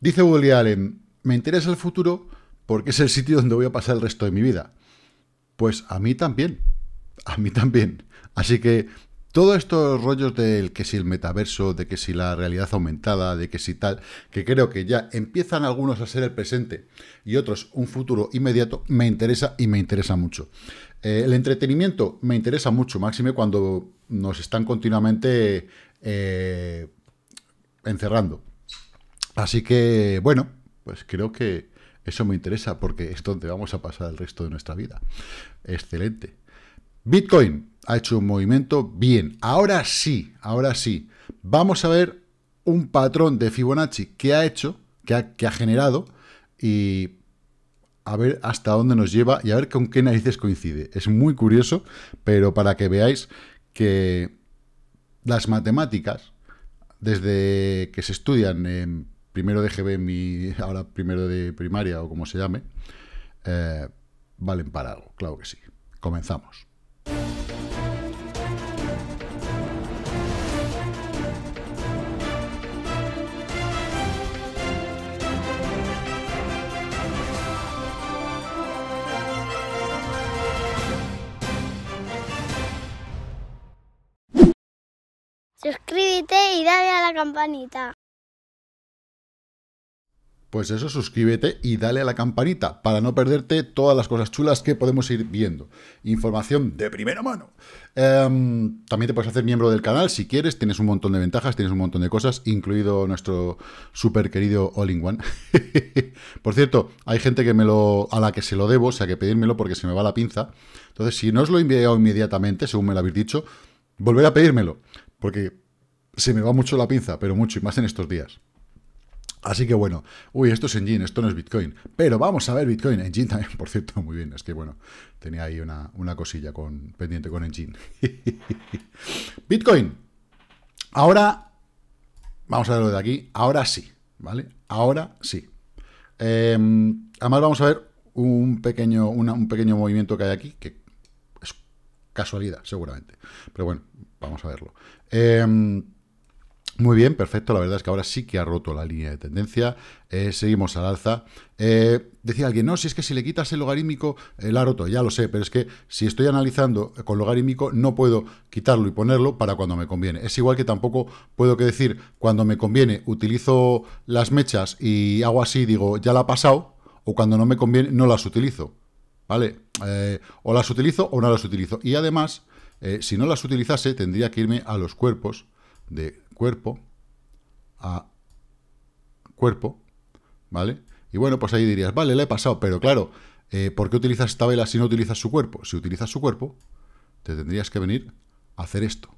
Dice Woody Allen, me interesa el futuro porque es el sitio donde voy a pasar el resto de mi vida. Pues a mí también, a mí también. Así que todos estos rollos del que si el metaverso, de que si la realidad aumentada, de que si tal, que creo que ya empiezan algunos a ser el presente y otros un futuro inmediato, me interesa y me interesa mucho. Eh, el entretenimiento me interesa mucho, máxime cuando nos están continuamente eh, encerrando. Así que, bueno, pues creo que eso me interesa porque es donde vamos a pasar el resto de nuestra vida. Excelente. Bitcoin ha hecho un movimiento bien. Ahora sí, ahora sí. Vamos a ver un patrón de Fibonacci que ha hecho, que ha, generado y a ver hasta dónde nos lleva y a ver con qué narices coincide. Es muy curioso, pero para que veáis que las matemáticas, desde que se estudian en primero de GB, mi, ahora primero de primaria o como se llame, eh, valen para algo, claro que sí. Comenzamos. Suscríbete y dale a la campanita. Pues eso, suscríbete y dale a la campanita para no perderte todas las cosas chulas que podemos ir viendo. Información de primera mano. Em, también te puedes hacer miembro del canal si quieres. Tienes un montón de ventajas, tienes un montón de cosas, incluido nuestro súper querido All-in-One. Por cierto, hay gente que me lo, a la que se lo debo, o sea que pedírmelo porque se me va la pinza. Entonces, si no os lo he enviado inmediatamente, según me lo habéis dicho, volver a pedírmelo. Porque se me va mucho la pinza, pero mucho, y más en estos días. Así que bueno, uy, esto es Engine, esto no es Bitcoin, pero vamos a ver Bitcoin, Engine también, por cierto, muy bien, es que bueno, tenía ahí una, cosilla con, pendiente con Engine. Bitcoin, ahora, vamos a ver lo de aquí, ahora sí, ¿vale? Ahora sí. Em, además vamos a ver un pequeño, un pequeño movimiento que hay aquí, que es casualidad, seguramente, pero bueno, vamos a verlo. Em, muy bien, perfecto. La verdad es que ahora sí que ha roto la línea de tendencia. Eh, seguimos al alza. Eh, decía alguien, no, si es que si le quitas el logarítmico, el eh, la ha roto. Ya lo sé, pero es que si estoy analizando con logarítmico, no puedo quitarlo y ponerlo para cuando me conviene. Es igual que tampoco puedo que decir, cuando me conviene, utilizo las mechas y hago así, digo, ya la ha pasado, o cuando no me conviene, no las utilizo. ¿Vale? o las utilizo o no las utilizo. Y además, si no las utilizase, tendría que irme a los cuerpos de cuerpo a cuerpo, ¿vale? Y bueno, pues ahí dirías, vale, le he pasado, pero claro, eh, ¿por qué utilizas esta vela si no utilizas su cuerpo? Si utilizas su cuerpo, te tendrías que venir a hacer esto.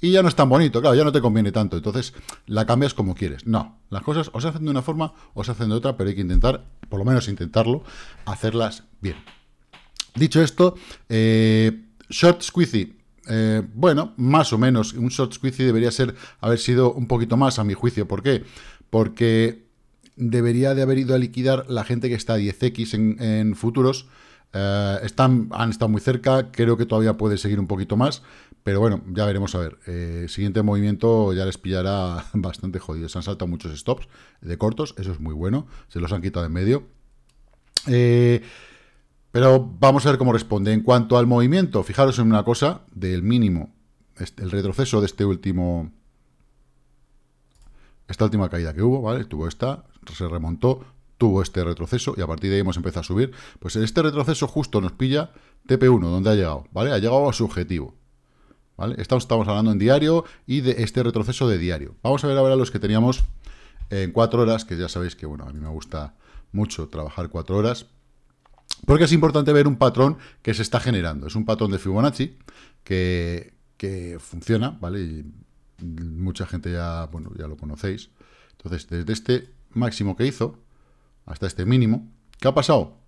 Y ya no es tan bonito, claro, ya no te conviene tanto, entonces la cambias como quieres. No, las cosas o se hacen de una forma o se hacen de otra, pero hay que intentar, por lo menos intentarlo, hacerlas bien. Dicho esto, eh, Short Squeezy, eh, bueno, más o menos, un short squeeze debería ser, haber sido un poquito más a mi juicio. ¿Por qué? Porque debería de haber ido a liquidar la gente que está a 10x en, futuros. Eh, están, han estado muy cerca, creo que todavía puede seguir un poquito más, pero bueno, ya veremos a ver. el eh, siguiente movimiento ya les pillará bastante jodido. Se han saltado muchos stops de cortos, eso es muy bueno, se los han quitado de en medio. Eh, pero vamos a ver cómo responde. En cuanto al movimiento, fijaros en una cosa del mínimo, este, el retroceso de este último... Esta última caída que hubo, ¿vale? Tuvo esta, se remontó, tuvo este retroceso y a partir de ahí hemos empezado a subir. Pues en este retroceso justo nos pilla TP1, donde ha llegado, ¿vale? Ha llegado a su objetivo, ¿vale? Estamos, hablando en diario y de este retroceso de diario. Vamos a ver ahora los que teníamos en 4 horas, que ya sabéis que, bueno, a mí me gusta mucho trabajar 4 horas. Porque es importante ver un patrón que se está generando. Es un patrón de Fibonacci que, funciona, ¿vale? Y mucha gente ya, bueno, ya lo conocéis. Entonces, desde este máximo que hizo hasta este mínimo, ¿qué ha pasado?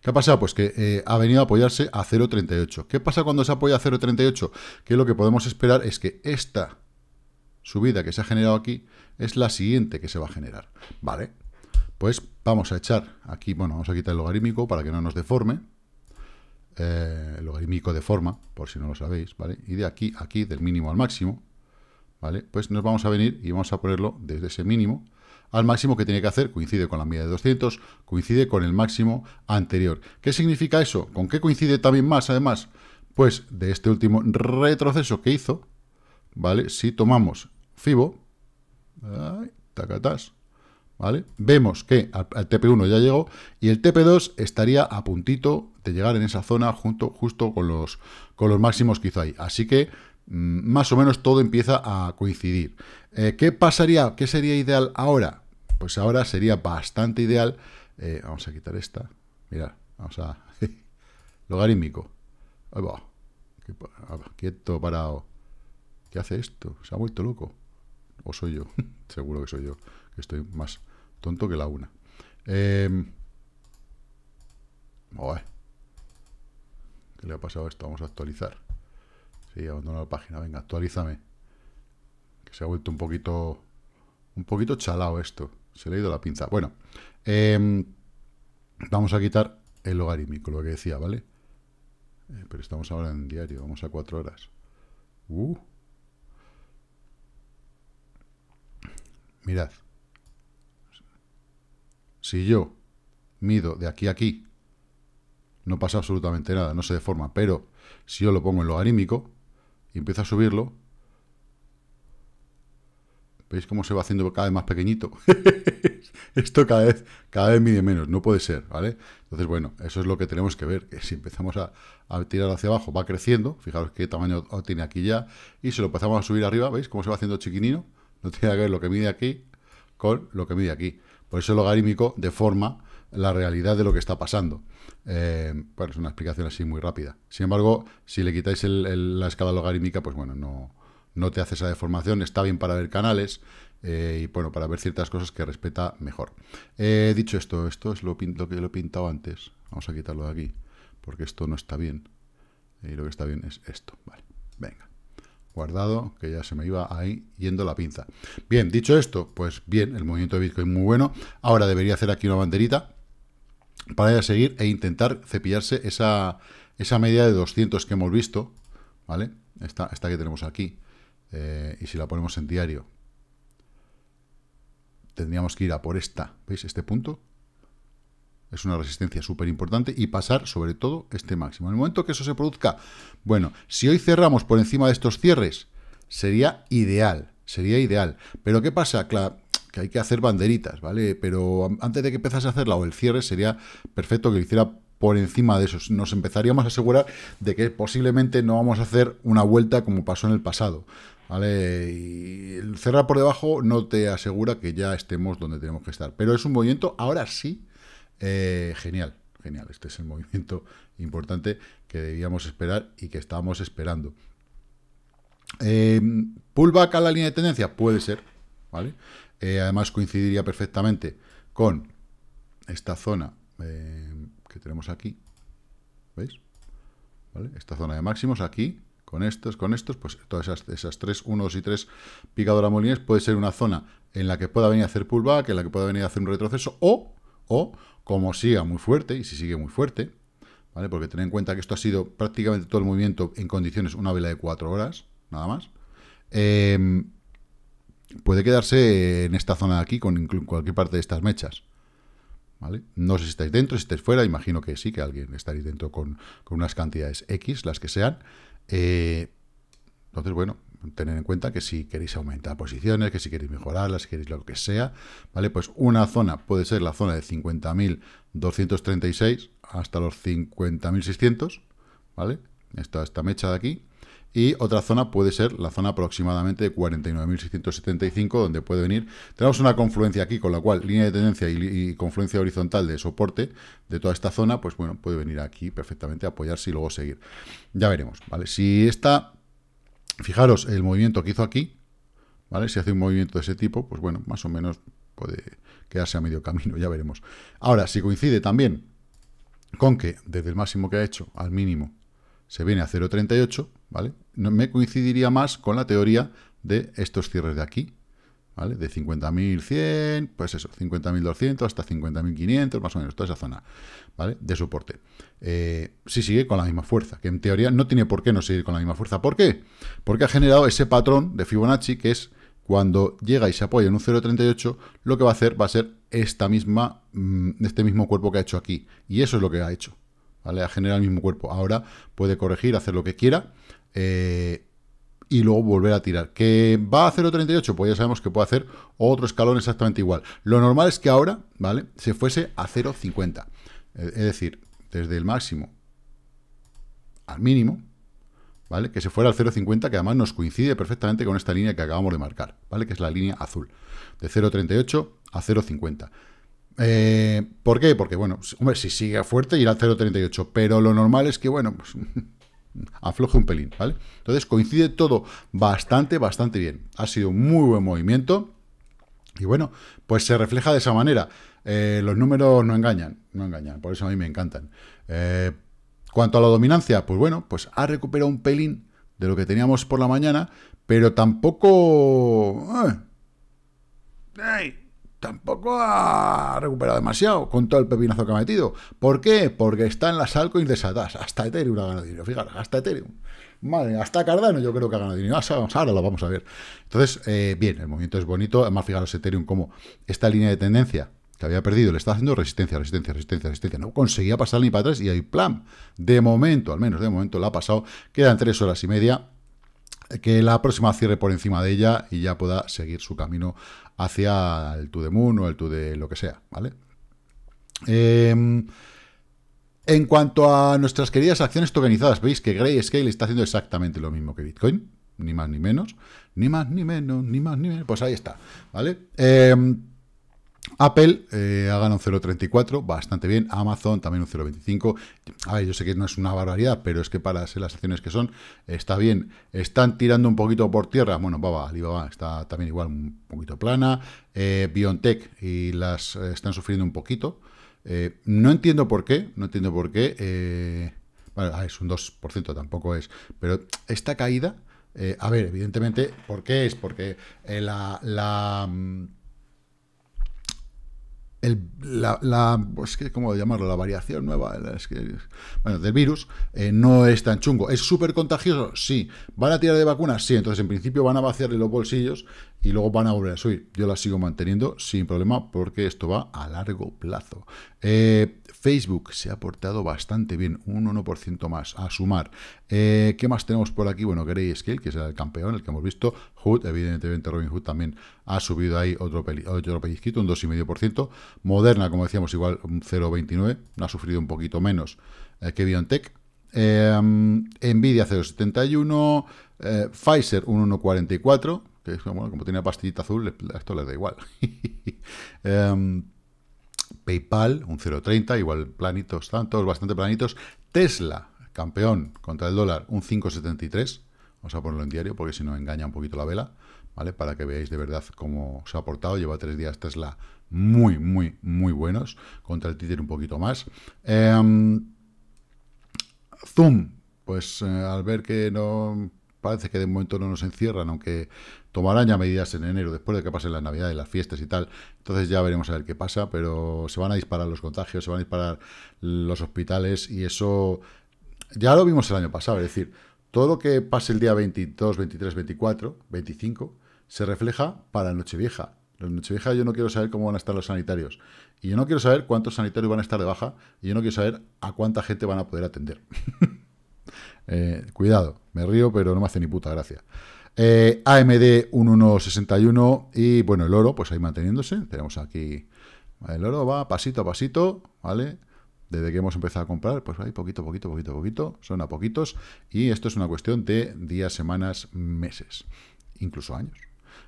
¿Qué ha pasado? Pues que eh, ha venido a apoyarse a 0.38. ¿Qué pasa cuando se apoya a 0.38? Que lo que podemos esperar es que esta subida que se ha generado aquí es la siguiente que se va a generar. ¿Vale? Pues vamos a echar aquí, bueno, vamos a quitar el logarítmico para que no nos deforme. Eh, logarítmico de forma, por si no lo sabéis, ¿vale? Y de aquí, aquí, del mínimo al máximo, ¿vale? Pues nos vamos a venir y vamos a ponerlo desde ese mínimo al máximo que tiene que hacer, coincide con la media de 200, coincide con el máximo anterior. ¿Qué significa eso? ¿Con qué coincide también más, además? Pues de este último retroceso que hizo, ¿vale? Si tomamos FIBO, ay, tacatás, Vemos que el TP1 ya llegó y el TP2 estaría a puntito de llegar en esa zona junto, justo con los, con los máximos que hizo ahí. Así que mm, más o menos todo empieza a coincidir. Eh, ¿Qué pasaría? ¿Qué sería ideal ahora? Pues ahora sería bastante ideal. Eh, vamos a quitar esta. Mirad, vamos a... logarítmico. Quieto, parado. ¿Qué hace esto? ¿Se ha vuelto loco? ¿O soy yo? Seguro que soy yo, que estoy más Tonto que la una. Em, ¿Qué le ha pasado esto? Vamos a actualizar. Sí, abandono la página. Venga, actualízame. Que se ha vuelto un poquito... Un poquito chalado esto. Se le ha ido la pinza. Bueno. Em, vamos a quitar el logarítmico, lo que decía, ¿vale? Eh, pero estamos ahora en diario. Vamos a cuatro horas. Uh. Mirad. Si yo mido de aquí a aquí, no pasa absolutamente nada, no se deforma, pero si yo lo pongo en logarítmico y empiezo a subirlo, ¿veis cómo se va haciendo cada vez más pequeñito? Esto cada vez, cada vez mide menos, no puede ser, ¿vale? Entonces, bueno, eso es lo que tenemos que ver, que si empezamos a, a tirar hacia abajo, va creciendo, fijaros qué tamaño tiene aquí ya, y si lo empezamos a subir arriba, ¿veis cómo se va haciendo chiquinino? No tiene que ver lo que mide aquí con lo que mide aquí eso ese logarítmico deforma la realidad de lo que está pasando. Eh, es una explicación así muy rápida. Sin embargo, si le quitáis la escala logarítmica, pues bueno, no, no te hace esa deformación, está bien para ver canales eh, y bueno, para ver ciertas cosas que respeta mejor. He eh, dicho esto, esto es lo, lo, que lo he pintado antes, vamos a quitarlo de aquí, porque esto no está bien, y lo que está bien es esto, vale, venga guardado, que ya se me iba ahí yendo la pinza. Bien, dicho esto, pues bien, el movimiento de Bitcoin muy bueno. Ahora debería hacer aquí una banderita para ya seguir e intentar cepillarse esa, esa media de 200 que hemos visto, ¿vale? Esta, esta que tenemos aquí. Eh, y si la ponemos en diario, tendríamos que ir a por esta, ¿veis? Este punto, es una resistencia súper importante y pasar sobre todo este máximo. En el momento que eso se produzca, bueno, si hoy cerramos por encima de estos cierres, sería ideal, sería ideal. Pero ¿qué pasa? Claro, que hay que hacer banderitas, ¿vale? Pero antes de que empezase a hacerla o el cierre, sería perfecto que lo hiciera por encima de esos. Nos empezaríamos a asegurar de que posiblemente no vamos a hacer una vuelta como pasó en el pasado. ¿Vale? Y cerrar por debajo no te asegura que ya estemos donde tenemos que estar. Pero es un movimiento, ahora sí, eh, genial, genial. Este es el movimiento importante que debíamos esperar y que estábamos esperando. Eh, ¿Pullback a la línea de tendencia? Puede ser, ¿vale? Eh, además coincidiría perfectamente con esta zona que tenemos aquí. ¿Veis? ¿Vale? Esta zona de máximos aquí, con estos, con estos, pues todas esas, esas 3, 1, y tres picadoras molines puede ser una zona en la que pueda venir a hacer pullback, en la que pueda venir a hacer un retroceso, o o como siga muy fuerte, y si sigue muy fuerte, ¿vale? Porque tened en cuenta que esto ha sido prácticamente todo el movimiento en condiciones una vela de cuatro horas, nada más, em, puede quedarse en esta zona de aquí con cualquier parte de estas mechas. ¿Vale? No sé si estáis dentro, si estáis fuera, imagino que sí, que alguien estaría dentro con, unas cantidades X, las que sean. Eh, entonces, bueno, tener en cuenta que si queréis aumentar posiciones, que si queréis mejorarlas, si queréis lo que sea, ¿vale? Pues una zona puede ser la zona de 50.236 hasta los 50.600, ¿vale? Esta, esta mecha de aquí. Y otra zona puede ser la zona aproximadamente de 49.675, donde puede venir. Tenemos una confluencia aquí, con la cual línea de tendencia y, y, confluencia horizontal de soporte de toda esta zona, pues bueno, puede venir aquí perfectamente a apoyarse y luego seguir. Ya veremos, ¿vale? Si esta Fijaros el movimiento que hizo aquí, ¿vale? Si hace un movimiento de ese tipo, pues bueno, más o menos puede quedarse a medio camino, ya veremos. Ahora, si coincide también con que desde el máximo que ha hecho al mínimo se viene a 0.38, ¿vale? Me coincidiría más con la teoría de estos cierres de aquí, ¿vale? De 50.100, pues eso, 50.200 hasta 50.500, más o menos, toda esa zona, ¿vale? De soporte. Eh, si sigue con la misma fuerza, que en teoría no tiene por qué no seguir con la misma fuerza. ¿Por qué? Porque ha generado ese patrón de Fibonacci que es cuando llega y se apoya en un 0.38, lo que va a hacer va a ser esta misma, mm, este mismo cuerpo que ha hecho aquí. Y eso es lo que ha hecho, ¿vale? Ha generado el mismo cuerpo. Ahora puede corregir, hacer lo que quiera, eh, y luego volver a tirar. ¿Que va a 0.38? Pues ya sabemos que puede hacer otro escalón exactamente igual. Lo normal es que ahora, ¿vale? Se fuese a 0.50. Es decir, desde el máximo al mínimo, ¿vale? Que se fuera al 0.50, que además nos coincide perfectamente con esta línea que acabamos de marcar, ¿vale? Que es la línea azul, de 0.38 a 0.50. Eh, ¿Por qué? Porque, bueno, si sigue fuerte irá al 0.38, pero lo normal es que, bueno, pues, afloje un pelín, ¿vale? Entonces coincide todo bastante, bastante bien. Ha sido un muy buen movimiento y bueno, pues se refleja de esa manera. Eh, los números no engañan, no engañan, por eso a mí me encantan. Eh, cuanto a la dominancia, pues bueno, pues ha recuperado un pelín de lo que teníamos por la mañana, pero tampoco... ¡Ay! tampoco ha recuperado demasiado con todo el pepinazo que ha metido. ¿Por qué? Porque está en las altcoins desatadas. Hasta Ethereum ha ganado dinero, fíjate, hasta Ethereum. Madre, hasta Cardano yo creo que ha ganado dinero. Ahora lo vamos a ver. Entonces, eh, bien, el movimiento es bonito. Además, fijaros Ethereum como esta línea de tendencia que había perdido le está haciendo resistencia, resistencia, resistencia, resistencia. No conseguía pasar ni para atrás y hay plan. De momento, al menos de momento, la ha pasado. Quedan tres horas y media eh, que la próxima cierre por encima de ella y ya pueda seguir su camino hacia el to the moon o el to de lo que sea, ¿vale? Em, en cuanto a nuestras queridas acciones tokenizadas, veis que Grayscale está haciendo exactamente lo mismo que Bitcoin, ni más ni menos, ni más ni menos, ni más ni menos, pues ahí está, ¿vale? Em, Apple eh, ha ganado un 0,34, bastante bien. Amazon también un 0,25. A ver, yo sé que no es una barbaridad, pero es que para las acciones que son, está bien. Están tirando un poquito por tierra. Bueno, va, Alibaba está también igual un poquito plana. Eh, BioNTech y las eh, están sufriendo un poquito. no entiendo por qué, no entiendo por qué. bueno, ah, es un 2%, tampoco es. Pero esta caída, a ver, evidentemente, ¿por qué es? Porque la mm, la, la pues, ¿cómo llamarlo? La variación nueva del virus eh, no es tan chungo. ¿Es súper contagioso? Sí. ¿Van a tirar de vacunas? Sí. Entonces, en principio, van a vaciarle los bolsillos y luego van a volver a subir. Yo las sigo manteniendo sin problema porque esto va a largo plazo. Eh, Facebook se ha portado bastante bien, un 1% más a sumar. Eh, ¿Qué más tenemos por aquí? Bueno, Grey Scale, que es el campeón, el que hemos visto. Hood, evidentemente Robin Hood también ha subido ahí otro, otro pellizquito, un 2,5%. Moderna, como decíamos, igual un 0,29%, ha sufrido un poquito menos eh, que BioNTech. Nvidia 0,71, Pfizer un 1,44%, bueno, como tiene pastillita azul, esto les da igual. Em, PayPal, un 0,30, igual planitos tantos, bastante planitos. Tesla, campeón contra el dólar, un 5,73. Vamos a ponerlo en diario porque si no engaña un poquito la vela, ¿vale? Para que veáis de verdad cómo se ha portado. Lleva tres días Tesla muy, muy, muy buenos. Contra el títer un poquito más. Em, Zoom, pues eh, al ver que no parece que de momento no nos encierran, aunque tomarán ya medidas en enero, después de que pasen las navidades, las fiestas y tal. Entonces ya veremos a ver qué pasa, pero se van a disparar los contagios, se van a disparar los hospitales y eso ya lo vimos el año pasado. Es decir, todo lo que pase el día 22, 23, 24, 25 se refleja para Nochevieja. En Nochevieja yo no quiero saber cómo van a estar los sanitarios. Y yo no quiero saber cuántos sanitarios van a estar de baja. Y yo no quiero saber a cuánta gente van a poder atender. Eh, cuidado, me río, pero no me hace ni puta gracia. Eh, AMD 1161 y bueno, el oro, pues ahí manteniéndose. Tenemos aquí el oro, va pasito a pasito, ¿vale? Desde que hemos empezado a comprar, pues ahí poquito, poquito, poquito, poquito, son a poquitos. Y esto es una cuestión de días, semanas, meses, incluso años.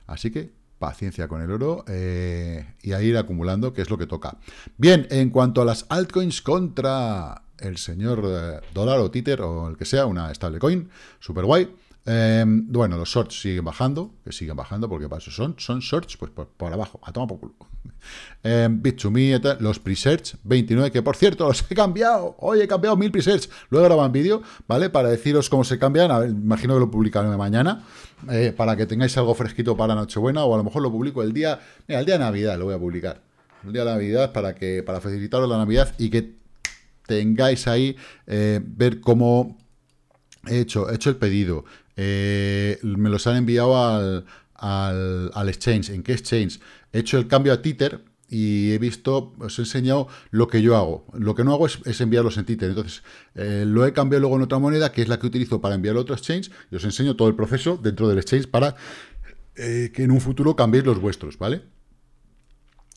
Así que paciencia con el oro eh, y a ir acumulando, que es lo que toca. Bien, en cuanto a las altcoins contra el señor eh, dólar o títer o el que sea, una stablecoin, super guay. Em, bueno, los shorts siguen bajando, que siguen bajando, porque son, son shorts, pues por, abajo, a tomar por culo. Eh, em, bit los presets 29, que por cierto, los he cambiado. Hoy he cambiado mil presets. Luego grabado en vídeo, ¿vale? Para deciros cómo se cambian. imagino que lo publicaré mañana. Eh, para que tengáis algo fresquito para Nochebuena. O a lo mejor lo publico el día. el día de Navidad lo voy a publicar. El día de Navidad para que. Para facilitaros la Navidad y que tengáis ahí. Eh, ver cómo. He hecho, he hecho el pedido. Eh, me los han enviado al, al exchange. ¿En qué exchange? he hecho el cambio a Twitter y he visto, os he enseñado lo que yo hago. Lo que no hago es, enviarlos en Twitter. Entonces, eh, lo he cambiado luego en otra moneda, que es la que utilizo para enviar a otro exchange, y os enseño todo el proceso dentro del exchange para eh, que en un futuro cambiéis los vuestros, ¿vale?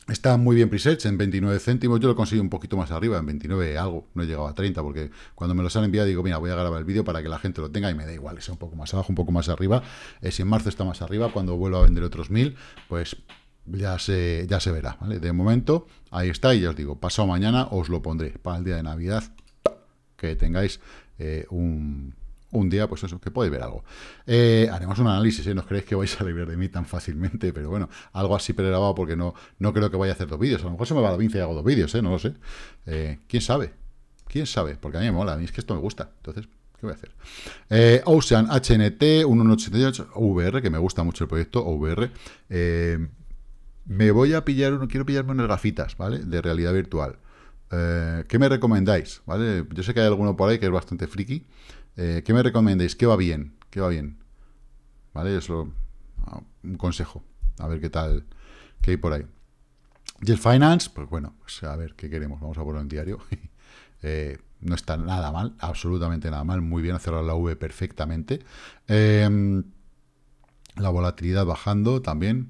Está muy bien Presearch en 29 céntimos. Yo lo conseguí un poquito más arriba, en 29 algo. No he llegado a 30 porque cuando me los han enviado digo, mira, voy a grabar el vídeo para que la gente lo tenga y me da igual. Sea un poco más abajo, un poco más arriba. Eh, si en marzo está más arriba, cuando vuelva a vender otros 1000, pues ya se, verá, ¿vale? De momento, ahí está, y ya os digo, pasado mañana os lo pondré para el día de Navidad, que tengáis eh, un, día, pues eso, que podéis ver algo. Eh, haremos un análisis, ¿eh? No creéis que vais a librar de mí tan fácilmente, pero bueno, algo así pregrabado porque no, no creo que vaya a hacer dos vídeos. A lo mejor se me va la pinza y hago dos vídeos, ¿eh? No lo sé. Eh, ¿Quién sabe? ¿Quién sabe? Porque a mí me mola, a mí es que esto me gusta. Entonces, ¿Qué voy a hacer? Ocean HNT 1188 VR, que me gusta mucho el proyecto, VR me voy a pillar uno, quiero pillarme unas grafitas, ¿vale? De realidad virtual. Eh, ¿Qué me recomendáis? ¿Vale? Yo sé que hay alguno por ahí que es bastante friki. Eh, ¿Qué me recomendáis? ¿Qué va bien? ¿Qué va bien? ¿Vale? Eso, ah, un consejo. A ver qué tal, qué hay por ahí. Y el Finance, pues bueno, pues a ver qué queremos. Vamos a ponerlo en diario. Eh, no está nada mal, absolutamente nada mal. Muy bien, ha cerrado la V perfectamente. Em, la volatilidad bajando también.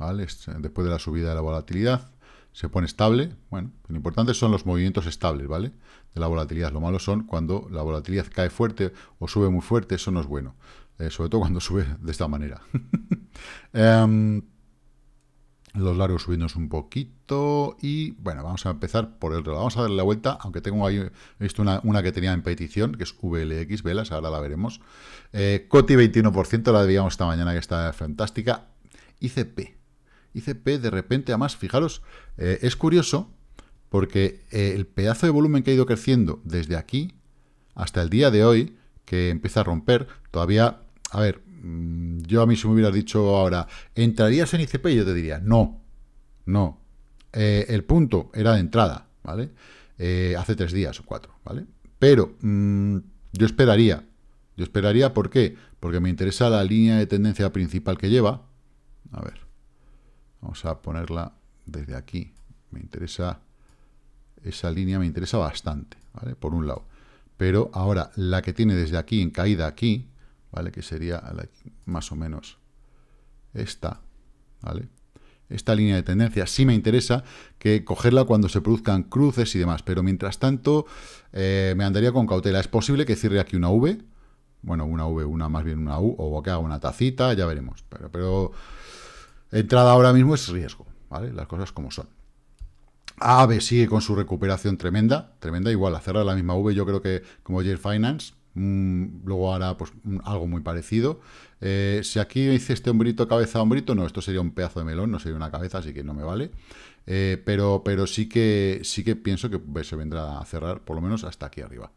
Eh, después de la subida de la volatilidad, se pone estable. Bueno, lo importante son los movimientos estables, ¿vale? De la volatilidad. Lo malo son cuando la volatilidad cae fuerte o sube muy fuerte, eso no es bueno. Eh, sobre todo cuando sube de esta manera. Em, los largos subimos un poquito y, bueno, vamos a empezar por el otro Vamos a darle la vuelta, aunque tengo ahí, una, que tenía en petición, que es VLX Velas, ahora la veremos. Eh, COTI 21%, la debíamos esta mañana, que está fantástica. ICP, ICP de repente, más, fijaros, eh, es curioso porque eh, el pedazo de volumen que ha ido creciendo desde aquí hasta el día de hoy, que empieza a romper, todavía, a ver, mm, yo a mí si me hubieras dicho ahora, ¿entrarías en ICP? Yo te diría, no, no. Eh, el punto era de entrada, ¿vale? hace tres días o cuatro, ¿vale? Pero mm, yo esperaría, yo esperaría, ¿por qué? Porque me interesa la línea de tendencia principal que lleva. A ver, Vamos a ponerla desde aquí. Me interesa, esa línea me interesa bastante, ¿vale? Por un lado. Pero ahora, la que tiene desde aquí en caída aquí, ¿vale? Que sería más o menos esta, ¿vale? Esta línea de tendencia sí me interesa que cogerla cuando se produzcan cruces y demás, pero mientras tanto eh, me andaría con cautela. Es posible que cierre aquí una V, bueno, una V, una más bien una U, o que haga una tacita, ya veremos. pero entrada ahora mismo es riesgo, ¿vale? Las cosas como son. AVE sigue con su recuperación tremenda, tremenda, igual a cerrar la misma V, yo creo que como J Finance, mm, luego hará pues, algo muy parecido. Eh, si aquí hice este hombrito, cabeza, a hombrito, no, esto sería un pedazo de melón, no sería una cabeza, así que no me vale. Eh, pero, pero sí que sí que pienso que pues, se vendrá a cerrar, por lo menos hasta aquí arriba.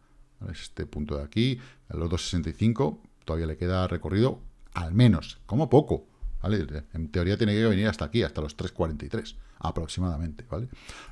Este punto de aquí, a los 2.65, todavía le queda recorrido, al menos, como poco, en teoría tiene que venir hasta aquí, hasta los 3.43 aproximadamente, ¿vale?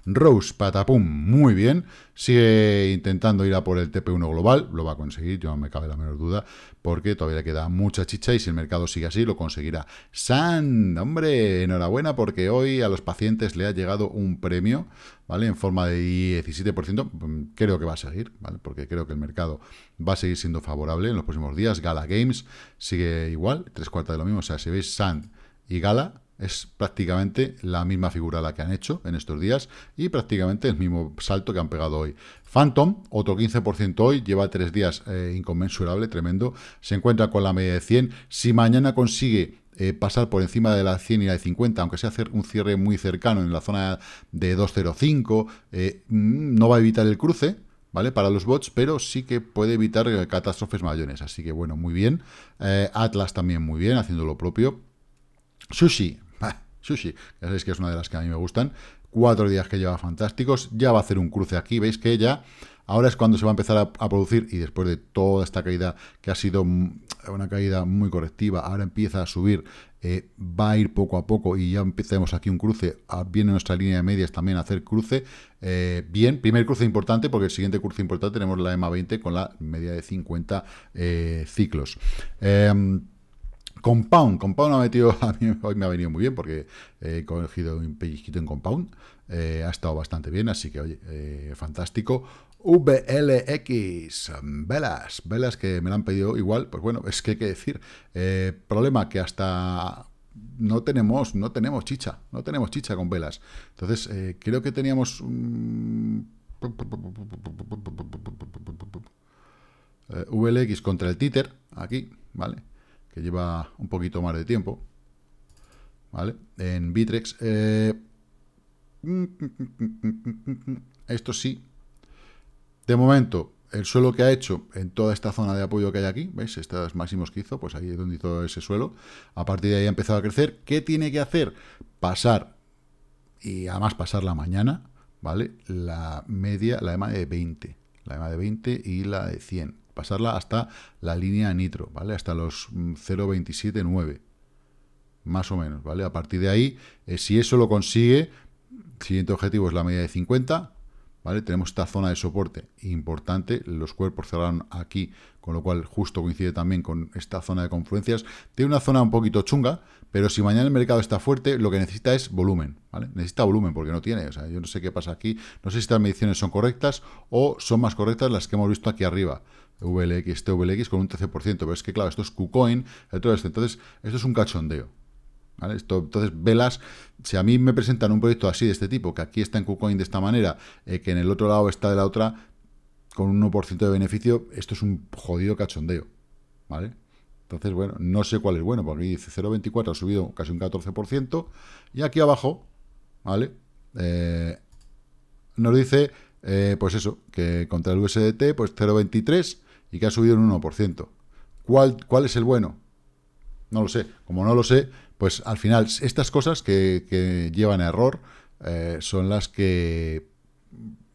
Rose, patapum, muy bien, sigue intentando ir a por el TP1 global, lo va a conseguir, yo no me cabe la menor duda, porque todavía queda mucha chicha y si el mercado sigue así, lo conseguirá. San, hombre, enhorabuena porque hoy a los pacientes le ha llegado un premio, ¿vale? En forma de 17%, mm, creo que va a seguir, ¿vale? Porque creo que el mercado va a seguir siendo favorable en los próximos días. Gala Games sigue igual, tres cuartas de lo mismo, o sea, si veis San y Gala, es prácticamente la misma figura la que han hecho en estos días y prácticamente el mismo salto que han pegado hoy. Phantom, otro 15% hoy, lleva tres días eh, inconmensurable, tremendo. Se encuentra con la media de 100. Si mañana consigue eh, pasar por encima de la 100 y la de 50, aunque sea hacer un cierre muy cercano en la zona de 205, eh, mm, no va a evitar el cruce, ¿vale? Para los bots, pero sí que puede evitar catástrofes mayores. Así que bueno, muy bien. Atlas también muy bien, haciendo lo propio. Sushi, Sushi. Ya sabéis que es una de las que a mí me gustan. Cuatro días que lleva fantásticos. Ya va a hacer un cruce aquí. Veis que ya Ahora es cuando se va a empezar a, producir y después de toda esta caída que ha sido una caída muy correctiva, ahora empieza a subir, eh, va a ir poco a poco y ya empezamos aquí un cruce, ah, viene nuestra línea de medias también a hacer cruce, eh, bien, primer cruce importante porque el siguiente cruce importante tenemos la EMA 20 con la media de 50 eh, ciclos. Em, Compound, Compound ha metido, a mí me ha venido muy bien porque eh, he cogido un pellizquito en Compound, eh, ha estado bastante bien, así que oye, eh, fantástico. VLX, velas, velas que me la han pedido igual, pues bueno, es que hay que decir, problema que hasta no tenemos, no tenemos chicha, no tenemos chicha con velas. Entonces, creo que teníamos... Um, VLX contra el títer, aquí, ¿vale? que lleva un poquito más de tiempo, ¿vale? En Bitrex. Eh, esto sí. De momento, el suelo que ha hecho en toda esta zona de apoyo que hay aquí, ¿veis? Estos máximos que hizo, pues ahí es donde hizo ese suelo. A partir de ahí ha empezado a crecer. ¿Qué tiene que hacer? Pasar, y además pasar la mañana, ¿vale? La media, la EMA de 20. La EMA de 20 y la de 100 pasarla hasta la línea nitro, ¿vale? Hasta los 0.279, mm, más o menos, ¿vale? A partir de ahí, eh, si eso lo consigue, el siguiente objetivo es la media de 50, ¿vale? Tenemos esta zona de soporte importante, los cuerpos cerraron aquí, con lo cual justo coincide también con esta zona de confluencias. Tiene una zona un poquito chunga, pero si mañana el mercado está fuerte, lo que necesita es volumen, ¿vale? Necesita volumen porque no tiene, o sea, yo no sé qué pasa aquí, no sé si estas mediciones son correctas o son más correctas las que hemos visto aquí arriba. VLX, TVLX este con un 13%, pero es que claro, esto es KuCoin, entonces esto es un cachondeo. ¿Vale? Esto, entonces, velas, si a mí me presentan un proyecto así de este tipo, que aquí está en KuCoin de esta manera, eh, que en el otro lado está de la otra, con un 1% de beneficio, esto es un jodido cachondeo. ¿Vale? Entonces, bueno, no sé cuál es bueno, porque aquí dice 0.24, ha subido casi un 14%, y aquí abajo, ¿vale? Eh, nos dice, eh, pues eso, que contra el USDT, pues 0.23, y que ha subido un 1%. ¿Cuál, ¿Cuál es el bueno? No lo sé. Como no lo sé, pues al final estas cosas que, llevan a error eh, son las que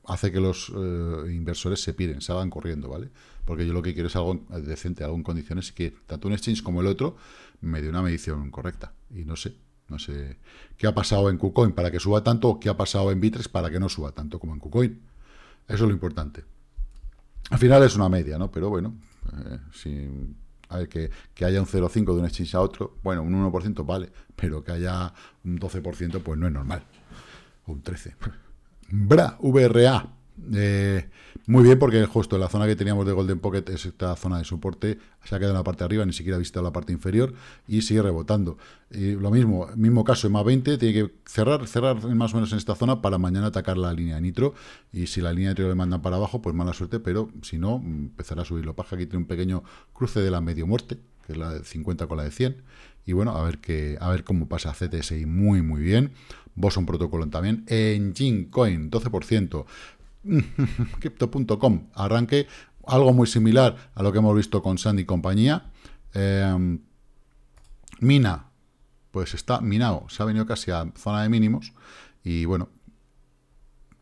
hace que los eh, inversores se se salgan corriendo, ¿vale? Porque yo lo que quiero es algo decente, algo en condiciones que tanto un exchange como el otro me dé una medición correcta. Y no sé, no sé qué ha pasado en KuCoin para que suba tanto o qué ha pasado en Bitrex para que no suba tanto como en KuCoin. Eso es lo importante. Al final es una media, ¿no? Pero bueno, eh, si a que, que, haya un 0,5 de un exchange a otro, bueno, un 1% vale, pero que haya un 12% pues no es normal. O un 13%. Bra, VRA. Eh, muy bien, porque justo la zona que teníamos de Golden Pocket es esta zona de soporte, se ha quedado en la parte de arriba, ni siquiera ha visitado la parte inferior y sigue rebotando. Y lo mismo, mismo caso, ma 20 tiene que cerrar, cerrar más o menos en esta zona para mañana atacar la línea de nitro y si la línea de nitro le mandan para abajo, pues mala suerte, pero si no, empezará a subir paja. Aquí tiene un pequeño cruce de la medio muerte, que es la de 50 con la de 100. Y bueno, a ver, que, a ver cómo pasa CTSI muy, muy bien. Boson Protocol también. En Coin, 12%. Crypto.com arranque algo muy similar a lo que hemos visto con Sandy y compañía. Em, mina, pues está minado, se ha venido casi a zona de mínimos y bueno,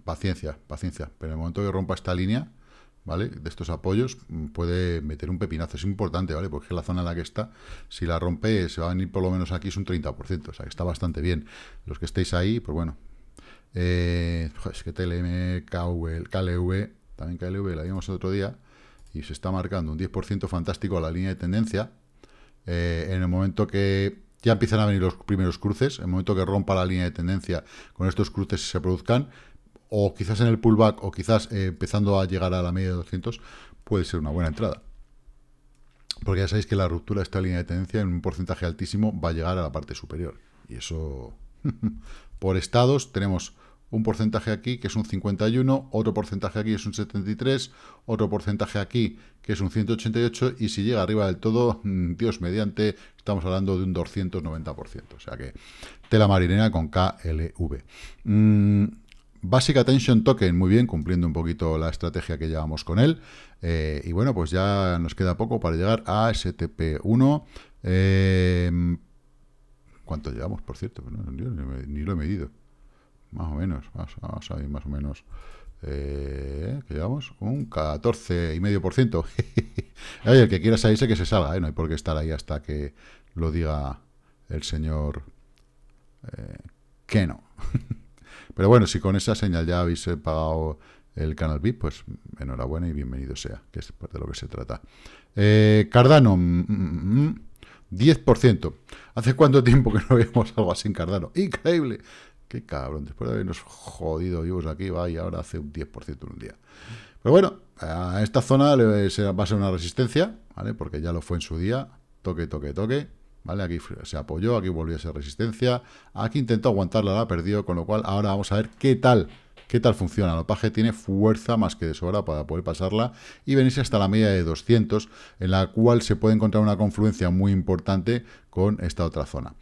paciencia, paciencia, pero en el momento que rompa esta línea, ¿vale? De estos apoyos puede meter un pepinazo, es importante, ¿vale? Porque la zona en la que está, si la rompe se va a venir por lo menos aquí es un 30%, o sea, que está bastante bien. Los que estéis ahí, pues bueno, eh, es que TLM, KV, KLV, también KLV la vimos el otro día, y se está marcando un 10% fantástico a la línea de tendencia. Eh, en el momento que ya empiezan a venir los primeros cruces, en el momento que rompa la línea de tendencia con estos cruces se produzcan, o quizás en el pullback, o quizás eh, empezando a llegar a la media de 200, puede ser una buena entrada. Porque ya sabéis que la ruptura de esta línea de tendencia en un porcentaje altísimo va a llegar a la parte superior. Y eso Por estados tenemos un porcentaje aquí que es un 51, otro porcentaje aquí es un 73, otro porcentaje aquí que es un 188 y si llega arriba del todo, mm, Dios mediante, estamos hablando de un 290%. O sea que tela marinera con KLV. Mm, Basic Attention Token, muy bien, cumpliendo un poquito la estrategia que llevamos con él. Eh, y bueno, pues ya nos queda poco para llegar a STP1. ¿Cuánto llevamos, por cierto? ni, lo he medido. Más o menos, vamos, a más o menos. Eh, llevamos un 14,5%. el que quiera salirse que se salga, ¿eh? no hay por qué estar ahí hasta que lo diga el señor eh, que no. Pero bueno, si con esa señal ya habéis eh, pagado el canal VIP, pues enhorabuena y bienvenido sea, que es de lo que se trata. Cardano. Mm, mm, mm, 10%. ¿Hace cuánto tiempo que no vemos algo así en Cardano? Increíble. Qué cabrón, después de habernos jodido vivos aquí, va y ahora hace un 10% en un día. Pero bueno, a esta zona va a ser una resistencia, ¿vale? Porque ya lo fue en su día. Toque, toque, toque. ¿Vale? Aquí se apoyó, aquí volvió a ser resistencia. Aquí intentó aguantarla, la perdió, con lo cual ahora vamos a ver qué tal ¿Qué tal funciona? paje tiene fuerza más que de sobra para poder pasarla y venirse hasta la media de 200, en la cual se puede encontrar una confluencia muy importante con esta otra zona.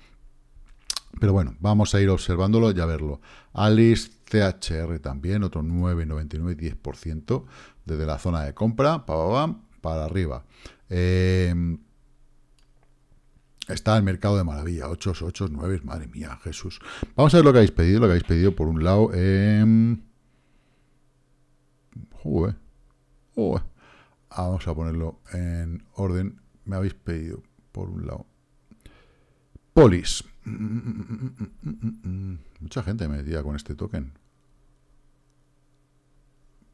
Pero bueno, vamos a ir observándolo y a verlo. Alice CHR también, otro 9,99, 10% desde la zona de compra, para arriba. Eh, Está el mercado de maravilla, 8, 8, 9, madre mía, Jesús. Vamos a ver lo que habéis pedido, lo que habéis pedido por un lado. Em, Vamos a ponerlo en orden. Me habéis pedido por un lado. Polis. Mucha gente me metía con este token.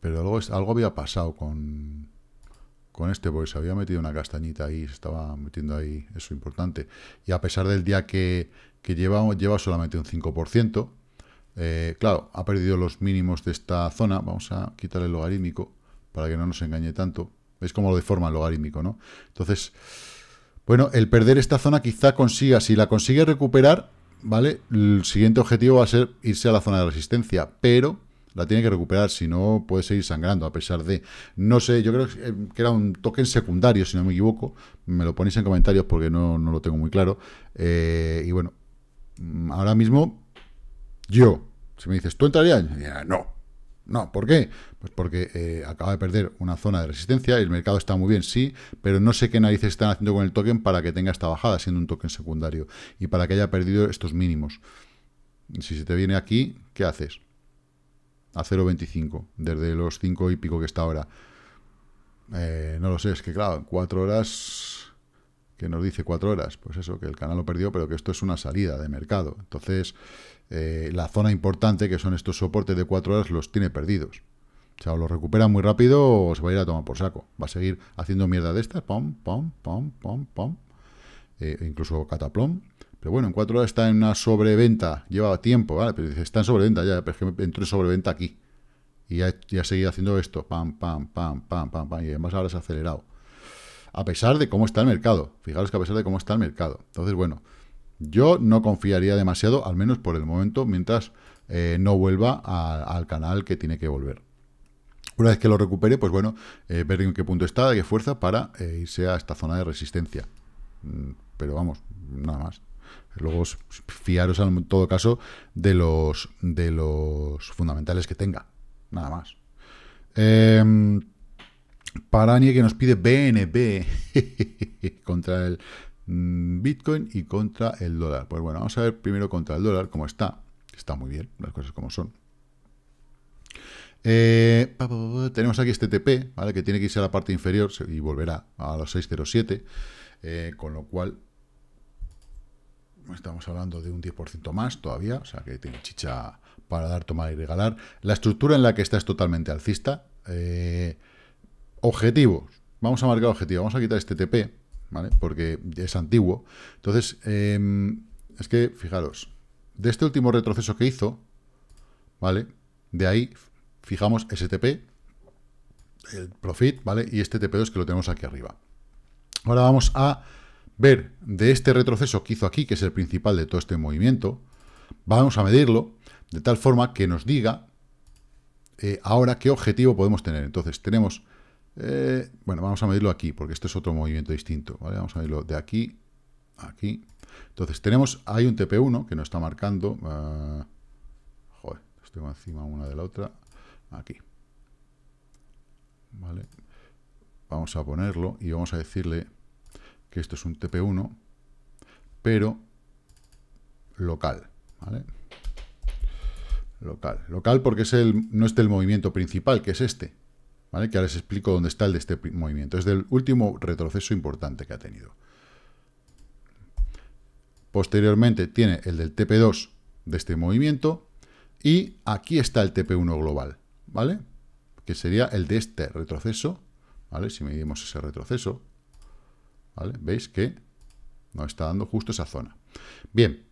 Pero algo, algo había pasado con con este, porque se había metido una castañita ahí, se estaba metiendo ahí, eso importante. Y a pesar del día que, lleva solamente un 5%, eh, claro, ha perdido los mínimos de esta zona, vamos a quitar el logarítmico para que no nos engañe tanto. Es como lo deforma el logarítmico, no? Entonces, bueno, el perder esta zona quizá consiga, si la consigue recuperar, ¿vale? El siguiente objetivo va a ser irse a la zona de resistencia, pero la tiene que recuperar, si no puede seguir sangrando a pesar de, no sé, yo creo que eh, era un token secundario, si no me equivoco, me lo ponéis en comentarios porque no, lo tengo muy claro, eh, y bueno, mm, ahora mismo, yo, si me dices, ¿tú entrarías? no, no, ¿por qué? Pues porque eh, acaba de perder una zona de resistencia, el mercado está muy bien, sí, pero no sé qué narices están haciendo con el token para que tenga esta bajada, siendo un token secundario, y para que haya perdido estos mínimos. Si se te viene aquí, ¿qué haces? a 0,25, desde los 5 y pico que está ahora. Eh, no lo sé, es que claro, 4 horas, que nos dice 4 horas, pues eso, que el canal lo perdió, pero que esto es una salida de mercado. Entonces, eh, la zona importante, que son estos soportes de 4 horas, los tiene perdidos. O sea, o lo recupera muy rápido o se va a ir a tomar por saco. Va a seguir haciendo mierda de estas, pom, pom, pom, pom, pom. Eh, incluso Cataplom, pero bueno, en cuatro horas está en una sobreventa, llevaba tiempo, ¿vale? Pero está en sobreventa ya, pero es que entró en sobreventa aquí. Y ya, ya seguido haciendo esto, pam, pam, pam, pam, pam, pam, y además ahora se ha acelerado. A pesar de cómo está el mercado, fijaros que a pesar de cómo está el mercado. Entonces, bueno, yo no confiaría demasiado, al menos por el momento, mientras eh, no vuelva al canal que tiene que volver. Una vez que lo recupere, pues bueno, eh, ver en qué punto está, de qué fuerza para eh, irse a esta zona de resistencia. Mm, pero vamos, nada más. Luego fiaros en todo caso de los, de los fundamentales que tenga, nada más. Eh, em, Parania que nos pide BNB contra el mm, Bitcoin y contra el dólar. Pues bueno, vamos a ver primero contra el dólar cómo está. Está muy bien, las cosas como son. Eh, tenemos aquí este TP, ¿vale? que tiene que irse a la parte inferior y volverá a los 607, eh, con lo cual estamos hablando de un 10% más todavía, o sea que tiene chicha para dar, tomar y regalar. La estructura en la que está es totalmente alcista. Eh, objetivos, vamos a marcar objetivos, vamos a quitar este TP, ¿vale? Porque es antiguo. Entonces, em, es que, fijaros, de este último retroceso que hizo, ¿vale? De ahí fijamos STP, el profit, ¿vale? Y este TP2 que lo tenemos aquí arriba. Ahora vamos a ver de este retroceso que hizo aquí, que es el principal de todo este movimiento, vamos a medirlo de tal forma que nos diga eh, ahora qué objetivo podemos tener. Entonces tenemos, eh, bueno, vamos a medirlo aquí, porque este es otro movimiento distinto, Vamos a medirlo de aquí a aquí. Entonces tenemos, hay un TP1 que nos está marcando, ah, joder, estoy encima una de la otra, aquí. ¿Vale? Vamos a ponerlo y vamos a decirle que esto es un TP1, pero local, ¿vale? Local, local porque es el, no es del movimiento principal, que es este, ¿vale? Que ahora les explico dónde está el de este movimiento. Es del último retroceso importante que ha tenido. Posteriormente tiene el del TP2 de este movimiento y aquí está el TP1 global, ¿vale? Que sería el de este retroceso, ¿vale? Si medimos ese retroceso, ¿Vale? ¿Veis que nos está dando justo esa zona? Bien.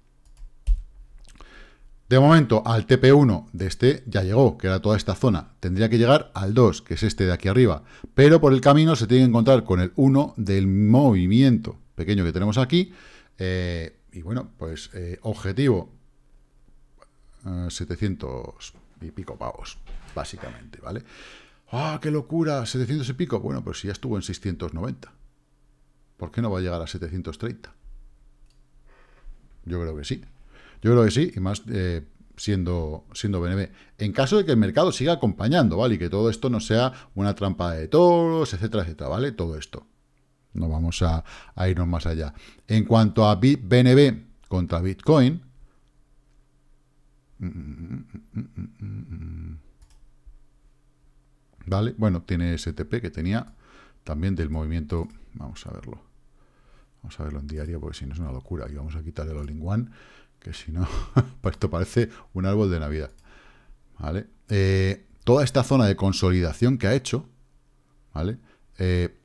De momento, al TP1 de este ya llegó, que era toda esta zona. Tendría que llegar al 2, que es este de aquí arriba. Pero por el camino se tiene que encontrar con el 1 del movimiento pequeño que tenemos aquí. Eh, y bueno, pues eh, objetivo 700 eh, y pico pavos, básicamente, ¿vale? ¡Ah, qué locura! 700 y pico. Bueno, pues ya estuvo en 690. ¿Por qué no va a llegar a 730? Yo creo que sí. Yo creo que sí, y más eh, siendo, siendo BNB. En caso de que el mercado siga acompañando, ¿vale? Y que todo esto no sea una trampa de toros, etcétera, etcétera, ¿vale? Todo esto. No vamos a, a irnos más allá. En cuanto a BNB contra Bitcoin... Mm, mm, mm, ¿Vale? Bueno, tiene STP que tenía también del movimiento Vamos a verlo. Vamos a verlo en diario porque si no es una locura. Y vamos a quitarle el All-in-One, que si no, pues esto parece un árbol de Navidad. ¿Vale? Eh, toda esta zona de consolidación que ha hecho, ¿vale? Eh,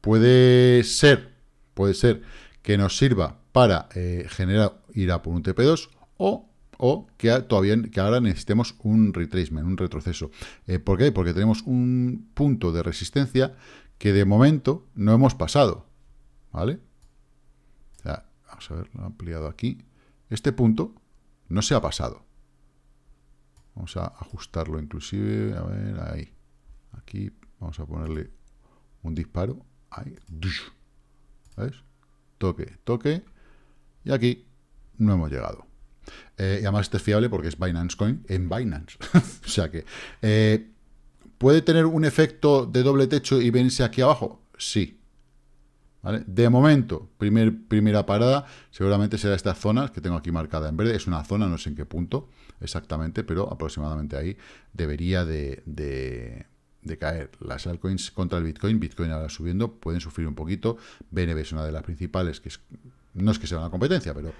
puede ser, puede ser que nos sirva para eh, generar, ir a por un TP2 o, o que todavía que ahora necesitemos un retracement, un retroceso. ¿Por qué? Porque tenemos un punto de resistencia que de momento no hemos pasado, ¿vale? O vamos a ver, lo he ampliado aquí. Este punto no se ha pasado. Vamos a ajustarlo inclusive, a ver, ahí. Aquí vamos a ponerle un disparo. Ahí, ¿ves? Toque, toque. Y aquí no hemos llegado. Eh, y además este es fiable porque es Binance Coin en Binance. o sea que... Eh, ¿Puede tener un efecto de doble techo y venirse aquí abajo? Sí. ¿Vale? De momento, primera parada, seguramente será esta zona que tengo aquí marcada en verde. Es una zona, no sé en qué punto exactamente, pero aproximadamente ahí debería de, de caer. Las altcoins contra el Bitcoin, Bitcoin ahora subiendo, pueden sufrir un poquito. BNB es una de las principales, que es no es que sea una competencia, pero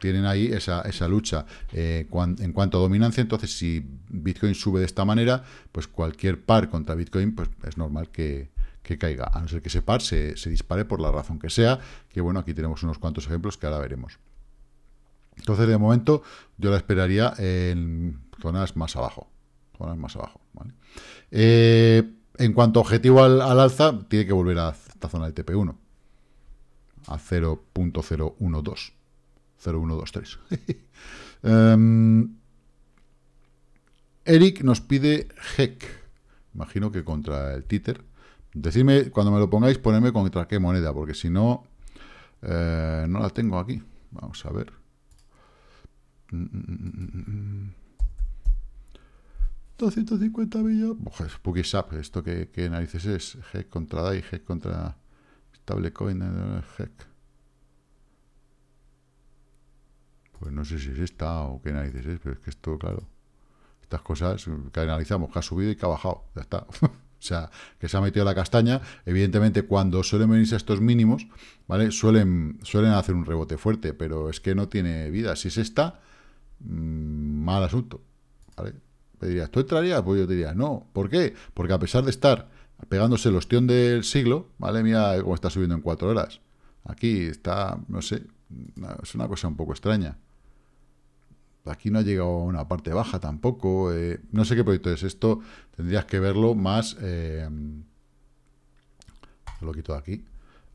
tienen ahí esa, lucha eh, en cuanto a dominancia. Entonces, si Bitcoin sube de esta manera, pues cualquier par contra Bitcoin, pues es normal que, caiga, a no ser que ese par se, dispare por la razón que sea, que bueno, aquí tenemos unos cuantos ejemplos que ahora veremos. Entonces, de momento, yo la esperaría en zonas más abajo, más abajo, eh, en cuanto a objetivo al, al alza, tiene que volver a esta zona del TP1, a 0.012. 0.123. Em, Eric nos pide Heck. Imagino que contra el títer. Decidme, cuando me lo pongáis, ponerme contra qué moneda, porque si no, eh, no la tengo aquí. Vamos a ver. 250 mm, mm, mm, millones Pues, esto qué narices es. Heck contra DAI, Heck contra... Pues no sé si es esta o qué narices es, pero es que esto, claro. Estas cosas que analizamos, que ha subido y que ha bajado. Ya está. o sea, que se ha metido la castaña. Evidentemente, cuando suelen venirse estos mínimos, ¿vale? Suelen, suelen hacer un rebote fuerte, pero es que no tiene vida. Si es esta, mm, mal asunto. Me dirías, ¿tú entrarías? Pues yo diría, no. ¿Por qué? Porque a pesar de estar pegándose el ostión del siglo, ¿vale? Mira cómo está subiendo en cuatro horas. Aquí está, no sé, es una cosa un poco extraña. Aquí no ha llegado a una parte baja tampoco. Eh, no sé qué proyecto es esto. Tendrías que verlo más... Eh, lo quito de aquí.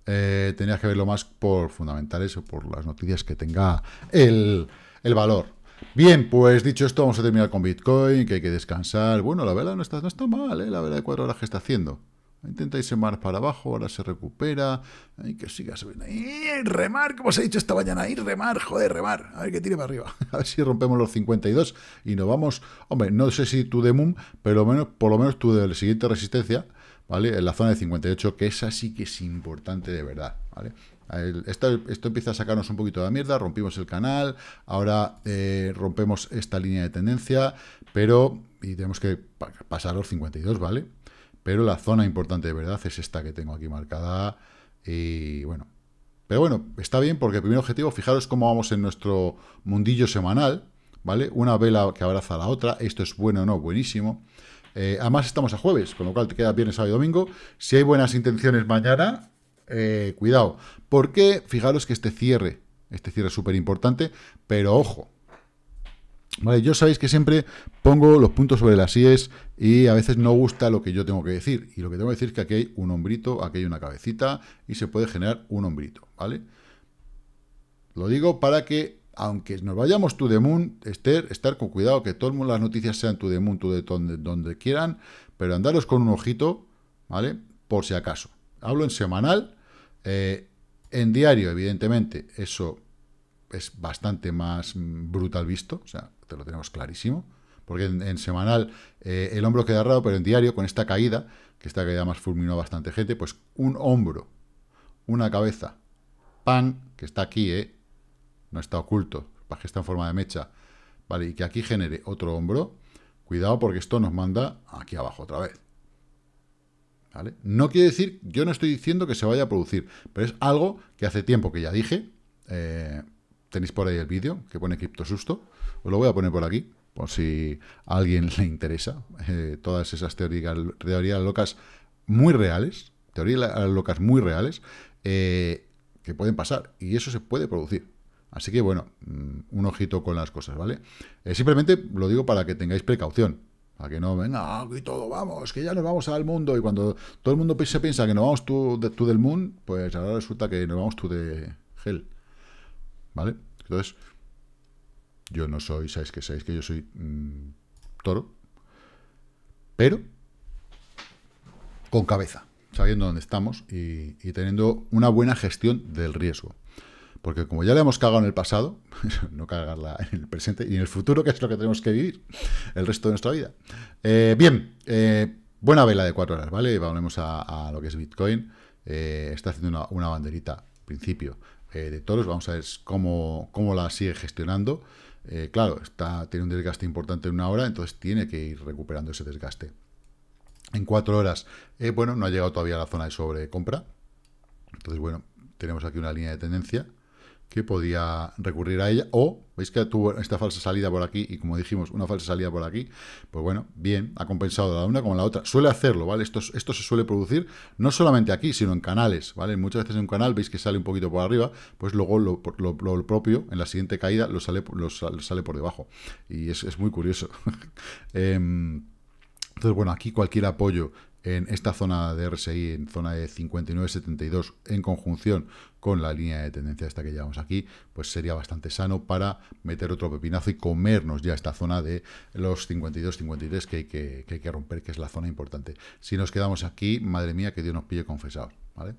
Eh, tendrías que verlo más por fundamentales o por las noticias que tenga el, el valor. Bien, pues dicho esto, vamos a terminar con Bitcoin, que hay que descansar. Bueno, la vela no está, no está mal, ¿eh? la vela de cuatro horas que está haciendo. Intenta irse más para abajo, ahora se recupera. hay que siga subiendo. ¡Y remar! Como os he dicho esta mañana, ¡y remar! ¡Joder, remar! A ver qué tiene para arriba. A ver si rompemos los 52 y nos vamos. Hombre, no sé si tu de Moon, pero por lo menos tu de la siguiente resistencia, ¿vale? En la zona de 58, que esa sí que es importante de verdad, ¿vale? esto, empieza a sacarnos un poquito de la mierda, rompimos el canal, ahora eh, rompemos esta línea de tendencia, pero y tenemos que pasar los 52, ¿vale? Pero la zona importante de verdad es esta que tengo aquí marcada. Y bueno. Pero bueno, está bien porque el primer objetivo, fijaros cómo vamos en nuestro mundillo semanal, ¿vale? Una vela que abraza a la otra. Esto es bueno o no, buenísimo. Eh, además estamos a jueves, con lo cual te queda viernes, sábado y domingo. Si hay buenas intenciones mañana, eh, cuidado. Porque fijaros que este cierre, este cierre es súper importante, pero ojo, Vale, yo sabéis que siempre pongo los puntos sobre las IES y a veces no gusta lo que yo tengo que decir. Y lo que tengo que decir es que aquí hay un hombrito, aquí hay una cabecita y se puede generar un hombrito, ¿vale? Lo digo para que, aunque nos vayamos to the moon, estar con cuidado, que todas las noticias sean to the moon, to donde, donde quieran, pero andaros con un ojito, ¿vale? Por si acaso. Hablo en semanal, eh, en diario, evidentemente, eso es bastante más mm, brutal visto, o sea, te lo tenemos clarísimo, porque en, semanal eh, el hombro queda raro, pero en diario, con esta caída, que esta caída más fulminó bastante gente, pues un hombro, una cabeza, pan, que está aquí, ¿eh? no está oculto, para que está en forma de mecha, ¿vale? Y que aquí genere otro hombro, cuidado porque esto nos manda aquí abajo otra vez. ¿Vale? No quiere decir, yo no estoy diciendo que se vaya a producir, pero es algo que hace tiempo que ya dije, eh, tenéis por ahí el vídeo que pone susto Os lo voy a poner por aquí, por si a alguien le interesa. Eh, todas esas teorías, locas muy reales, teorías locas muy reales, eh, que pueden pasar. Y eso se puede producir. Así que, bueno, mm, un ojito con las cosas, ¿vale? Eh, simplemente lo digo para que tengáis precaución. Para que no, venga, aquí todo, vamos, que ya nos vamos al mundo. Y cuando todo el mundo se piensa que nos vamos tú, de, tú del mundo, pues ahora resulta que nos vamos tú de gel. ¿vale? Entonces, yo no soy, sabéis que sabéis que yo soy mm, toro, pero con cabeza, sabiendo dónde estamos y, teniendo una buena gestión del riesgo. Porque como ya le hemos cagado en el pasado, no cagarla en el presente y en el futuro, que es lo que tenemos que vivir el resto de nuestra vida. Eh, bien, eh, buena vela de cuatro horas, ¿vale? Volvemos a, a lo que es Bitcoin. Eh, está haciendo una, una banderita, principio, eh, de toros. Vamos a ver cómo, la sigue gestionando. Eh, claro, está, tiene un desgaste importante en una hora, entonces tiene que ir recuperando ese desgaste. En cuatro horas, eh, bueno, no ha llegado todavía a la zona de sobrecompra. Entonces, bueno, tenemos aquí una línea de tendencia que podía recurrir a ella. O, veis que tuvo esta falsa salida por aquí y como dijimos, una falsa salida por aquí. Pues bueno, bien, ha compensado la una con la otra. Suele hacerlo, ¿vale? Esto, esto se suele producir no solamente aquí, sino en canales, ¿vale? Muchas veces en un canal veis que sale un poquito por arriba, pues luego lo, propio, en la siguiente caída, lo sale, sale por debajo. Y es, muy curioso. Em, entonces, bueno, aquí cualquier apoyo en esta zona de RSI, en zona de 59, 72, en conjunción con la línea de tendencia esta que llevamos aquí, pues sería bastante sano para meter otro pepinazo y comernos ya esta zona de los 52-53 que, hay que romper, que es la zona importante. Si nos quedamos aquí, madre mía, que Dios nos pille confesados, ¿vale?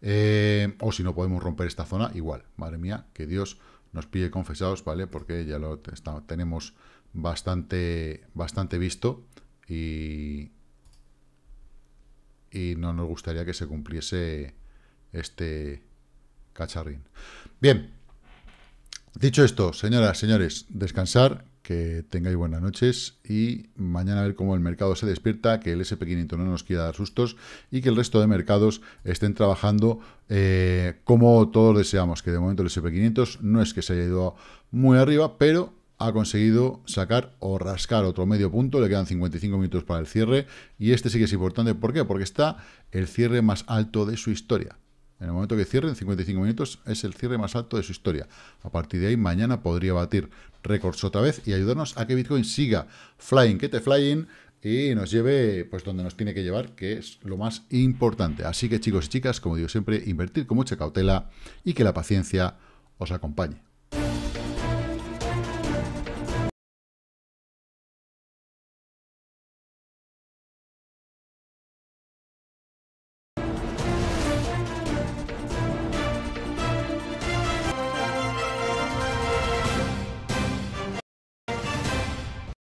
Eh, o si no podemos romper esta zona, igual, madre mía, que Dios nos pille confesados, ¿vale? Porque ya lo tenemos bastante, bastante visto y y no nos gustaría que se cumpliese este cacharrín. Bien, dicho esto, señoras, señores, descansar, que tengáis buenas noches y mañana a ver cómo el mercado se despierta, que el SP500 no nos quiera dar sustos y que el resto de mercados estén trabajando eh, como todos deseamos, que de momento el SP500 no es que se haya ido muy arriba, pero ha conseguido sacar o rascar otro medio punto, le quedan 55 minutos para el cierre, y este sí que es importante, ¿por qué? Porque está el cierre más alto de su historia. En el momento que cierre, en 55 minutos, es el cierre más alto de su historia. A partir de ahí, mañana podría batir récords otra vez y ayudarnos a que Bitcoin siga flying, que te flying, y nos lleve pues donde nos tiene que llevar, que es lo más importante. Así que chicos y chicas, como digo siempre, invertir con mucha cautela y que la paciencia os acompañe.